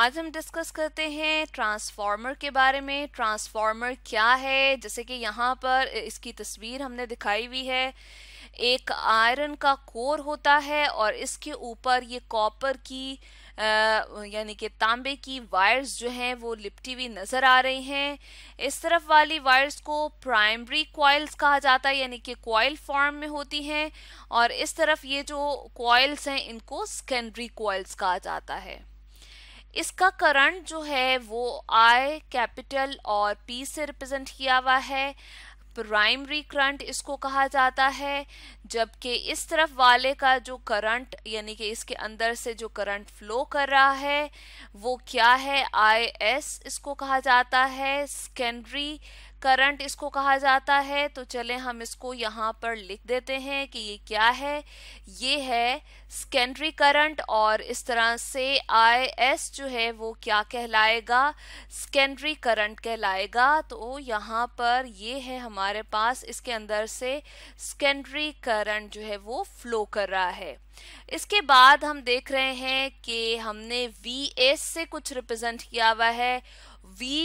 आज हम डिस्कस करते हैं ट्रांसफार्मर के बारे में ट्रांसफार्मर क्या है जैसे कि यहाँ पर इसकी तस्वीर हमने दिखाई हुई है एक आयरन का कोर होता है और इसके ऊपर ये कॉपर की यानी कि तांबे की वायर्स जो हैं वो लिपटी हुई नज़र आ रही हैं इस तरफ वाली वायर्स को प्राइमरी कॉयल्स कहा जाता है यानी कि कॉयल फॉर्म में होती हैं और इस तरफ ये जो कॉयल्स हैं इनको सेकेंडरी कॉयल्स कहा जाता है इसका करंट जो है वो आई कैपिटल और पी से रिप्रेजेंट किया हुआ है प्राइमरी करंट इसको कहा जाता है जबकि इस तरफ वाले का जो करंट यानी कि इसके अंदर से जो करंट फ्लो कर रहा है वो क्या है आई एस इसको कहा जाता है सेकेंडरी करंट इसको कहा जाता है तो चले हम इसको यहाँ पर लिख देते हैं कि ये क्या है ये है सेकेंडरी करंट और इस तरह से आई एस जो है वो क्या कहलाएगा सेकेंडरी करंट कहलाएगा तो यहाँ पर ये है हमारे पास इसके अंदर से सेकेंडरी करंट जो है वो फ्लो कर रहा है इसके बाद हम देख रहे हैं कि हमने वी एस से कुछ रिप्रेजेंट किया हुआ है वी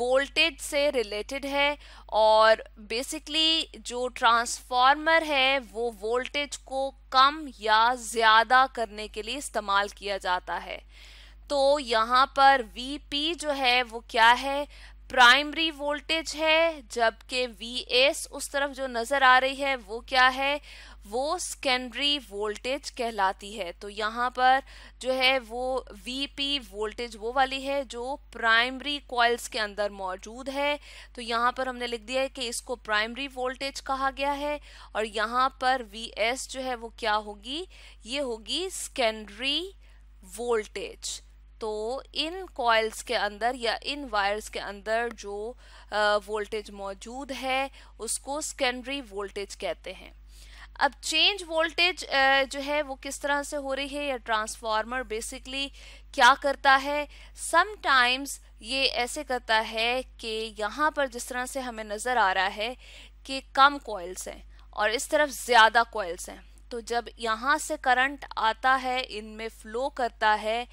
वोल्टेज से रिलेटेड है और बेसिकली जो ट्रांसफार्मर है वो वोल्टेज को कम या ज़्यादा करने के लिए इस्तेमाल किया जाता है तो यहाँ पर वी पी जो है वो क्या है प्राइमरी वोल्टेज है जबकि वी एस उस तरफ जो नजर आ रही है वो क्या है वो सेकेंडरी वोल्टेज कहलाती है तो यहाँ पर जो है वो वीपी वोल्टेज वो वाली है जो प्राइमरी कॉइल्स के अंदर मौजूद है तो यहाँ पर हमने लिख दिया है कि इसको प्राइमरी वोल्टेज कहा गया है और यहाँ पर वी एस जो है वो क्या होगी ये होगी सेकेंडरी वोल्टेज तो इन कॉयल्स के अंदर या इन वायर्स के अंदर जो वोल्टेज मौजूद है उसको सेकेंडरी वोल्टेज कहते हैं अब चेंज वोल्टेज जो है वो किस तरह से हो रही है या ट्रांसफार्मर बेसिकली क्या करता है समटाइम्स ये ऐसे करता है कि यहाँ पर जिस तरह से हमें नज़र आ रहा है कि कम कॉयल्स हैं और इस तरफ ज़्यादा कॉयल्स हैं तो जब यहाँ से करंट आता है इनमें फ्लो करता है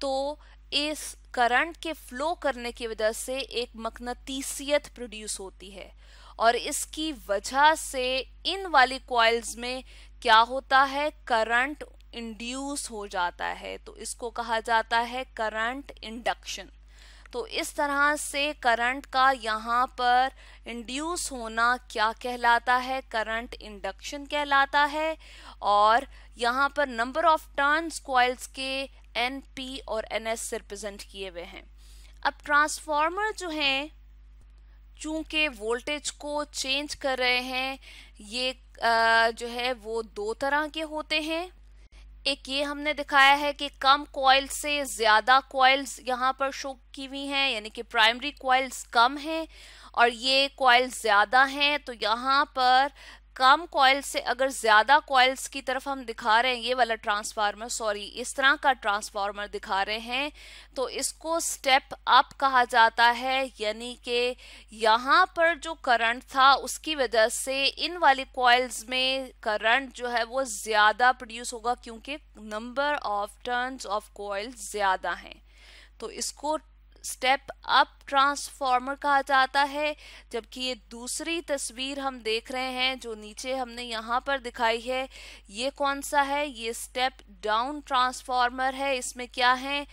तो इस करंट के फ्लो करने की वजह से एक मकनतीसियत प्रोड्यूस होती है और इसकी वजह से इन वाली कॉइल्स में क्या होता है करंट इंड्यूस हो जाता है तो इसको कहा जाता है करंट इंडक्शन तो इस तरह से करंट का यहाँ पर इंड्यूस होना क्या कहलाता है करंट इंडक्शन कहलाता है और यहाँ पर नंबर ऑफ टर्न्स कॉइल्स के एन पी और एन एस से रिप्रेजेंट किए हुए हैं अब ट्रांसफार्मर जो हैं चूंकि वोल्टेज को चेंज कर रहे हैं ये आ, जो है वो दो तरह के होते हैं एक ये हमने दिखाया है कि कम कॉयल से ज़्यादा कॉयल्स यहाँ पर शो की हुई हैं यानी कि प्राइमरी कॉयल्स कम हैं और ये कॉयल्स ज़्यादा हैं तो यहाँ पर कम कॉयल से अगर ज़्यादा कॉयल्स की तरफ हम दिखा रहे हैं ये वाला ट्रांसफार्मर सॉरी इस तरह का ट्रांसफार्मर दिखा रहे हैं तो इसको स्टेप अप कहा जाता है यानी कि यहाँ पर जो करंट था उसकी वजह से इन वाली कॉयल्स में करंट जो है वो ज़्यादा प्रोड्यूस होगा क्योंकि number of turns of coils ज़्यादा हैं तो इसको स्टेप अप ट्रांसफार्मर कहा जाता है जबकि ये दूसरी तस्वीर हम देख रहे हैं जो नीचे हमने यहाँ पर दिखाई है ये कौन सा है ये स्टेप डाउन ट्रांसफार्मर है इसमें क्या है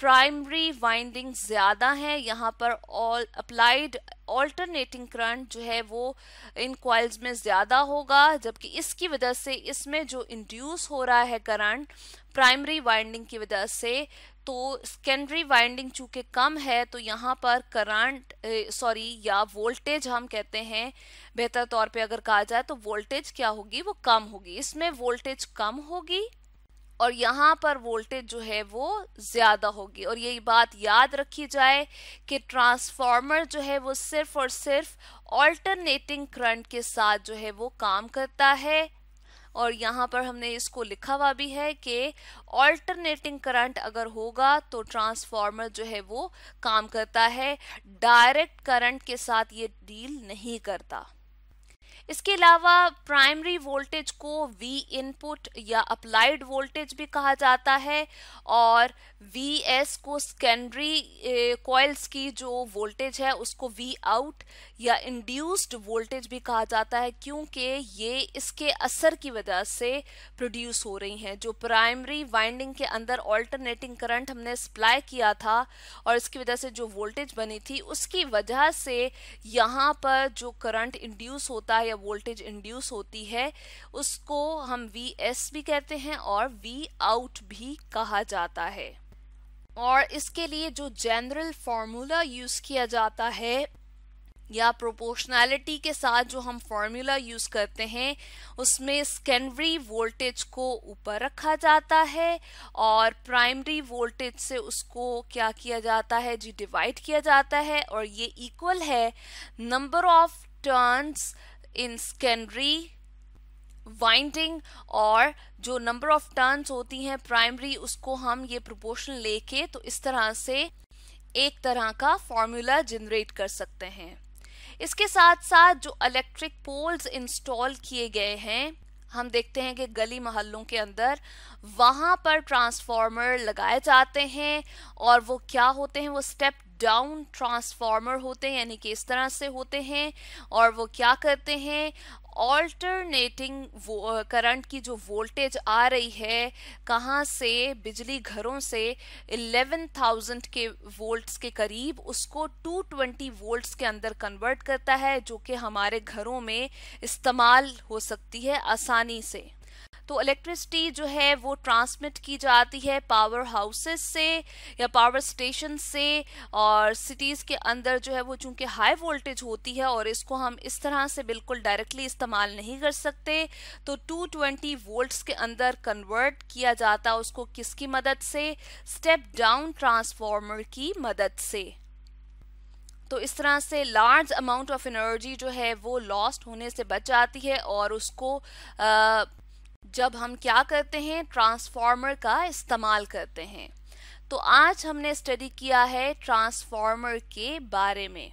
प्राइमरी वाइंडिंग ज़्यादा है यहाँ पर ऑल अप्लाइड ऑल्टरनेटिंग करंट जो है वो इन कॉइल्स में ज़्यादा होगा जबकि इसकी वजह से इसमें जो इंड्यूस हो रहा है करंट प्राइमरी वाइंडिंग की वजह से तो सेकेंडरी वाइंडिंग चूंकि कम है तो यहाँ पर करंट सॉरी या वोल्टेज हम कहते हैं बेहतर तौर पे अगर कहा जाए तो वोल्टेज क्या होगी वो कम होगी इसमें वोल्टेज कम होगी और यहाँ पर वोल्टेज जो है वो ज़्यादा होगी और ये बात याद रखी जाए कि ट्रांसफार्मर जो है वो सिर्फ और सिर्फ ऑल्टरनेटिंग करंट के साथ जो है वो काम करता है और यहाँ पर हमने इसको लिखा हुआ भी है कि ऑल्टरनेटिंग करंट अगर होगा तो ट्रांसफार्मर जो है वो काम करता है डायरेक्ट करंट के साथ ये डील नहीं करता इसके अलावा प्राइमरी वोल्टेज को वी इनपुट या अप्लाइड वोल्टेज भी कहा जाता है और वी एस को सेकेंडरी कॉयल्स की जो वोल्टेज है उसको वी आउट या इंड्यूस्ड वोल्टेज भी कहा जाता है क्योंकि ये इसके असर की वजह से प्रोड्यूस हो रही हैं जो प्राइमरी वाइंडिंग के अंदर ऑल्टरनेटिंग करंट हमने सप्लाई किया था और इसकी वजह से जो वोल्टेज बनी थी उसकी वजह से यहाँ पर जो करंट इंड्यूस होता है या वोल्टेज इंड्यूस होती है उसको हम वी एस भी कहते हैं और वी आउट भी कहा जाता है और इसके लिए जो जनरल फार्मूला यूज़ किया जाता है या प्रोपोर्शनैलिटी के साथ जो हम फार्मूला यूज़ करते हैं उसमें सेकेंडरी वोल्टेज को ऊपर रखा जाता है और प्राइमरी वोल्टेज से उसको क्या किया जाता है जी डिवाइड किया जाता है और ये इक्वल है number of turns in secondary winding और जो नंबर ऑफ टर्न्स होती हैं प्राइमरी उसको हम ये प्रोपोर्शन लेके तो इस तरह से एक तरह का फॉर्मूला जनरेट कर सकते हैं इसके साथ साथ जो इलेक्ट्रिक पोल्स इंस्टॉल किए गए हैं हम देखते हैं कि गली मोहल्लों के अंदर वहाँ पर ट्रांसफार्मर लगाए जाते हैं और वो क्या होते हैं वो स्टेप डाउन ट्रांसफार्मर होते हैं यानी कि इस तरह से होते हैं और वो क्या करते हैं ऑल्टरनेटिंग करंट की जो वोल्टेज आ रही है कहाँ से बिजली घरों से 11,000 के वोल्ट्स के करीब उसको 220 वोल्ट्स के अंदर कन्वर्ट करता है जो कि हमारे घरों में इस्तेमाल हो सकती है आसानी से तो इलेक्ट्रिसिटी जो है वो ट्रांसमिट की जाती है पावर हाउसेस से या पावर स्टेशन से और सिटीज़ के अंदर जो है वो चूँकि हाई वोल्टेज होती है और इसको हम इस तरह से बिल्कुल डायरेक्टली इस्तेमाल नहीं कर सकते तो 220 वोल्ट्स के अंदर कन्वर्ट किया जाता है उसको किसकी मदद से स्टेप डाउन ट्रांसफॉर्मर की मदद से तो इस तरह से लार्ज अमाउंट ऑफ एनर्जी जो है वो लॉस्ट होने से बच जाती है और उसको आ, जब हम क्या करते हैं ट्रांसफार्मर का इस्तेमाल करते हैं तो आज हमने स्टडी किया है ट्रांसफार्मर के बारे में